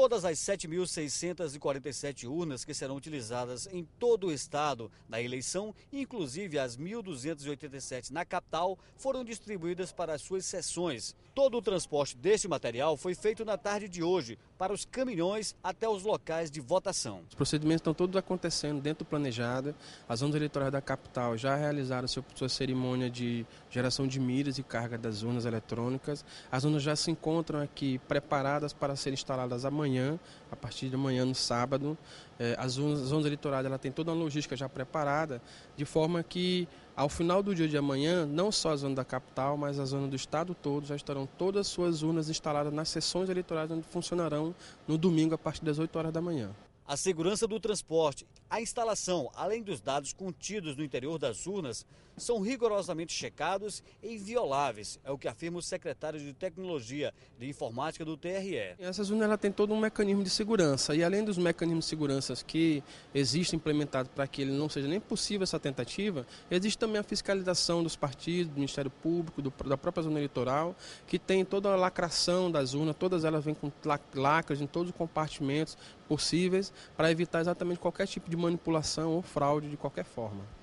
todas as 7.647 urnas que serão utilizadas em todo o estado na eleição, inclusive as 1.287 na capital, foram distribuídas para as suas sessões. Todo o transporte deste material foi feito na tarde de hoje para os caminhões até os locais de votação. Os procedimentos estão todos acontecendo dentro do planejado. As urnas eleitorais da capital já realizaram sua cerimônia de geração de milhas e carga das urnas eletrônicas. As urnas já se encontram aqui preparadas para serem instaladas amanhã a partir de amanhã no sábado. É, zonas eleitorais, a ela tem toda uma logística já preparada, de forma que ao final do dia de amanhã, não só a zona da capital, mas a zona do estado todo, já estarão todas as suas urnas instaladas nas sessões eleitorais onde funcionarão no domingo a partir das 8 horas da manhã. A segurança do transporte, a instalação, além dos dados contidos no interior das urnas, são rigorosamente checados e invioláveis, é o que afirma o secretário de Tecnologia de Informática do TRE. Essas urnas ela tem todo um mecanismo de segurança e além dos mecanismos de segurança que existem implementados para que ele não seja nem possível essa tentativa, existe também a fiscalização dos partidos, do Ministério Público, do, da própria zona eleitoral, que tem toda a lacração das urnas, todas elas vêm com lacras em todos os compartimentos, possíveis para evitar exatamente qualquer tipo de manipulação ou fraude de qualquer forma.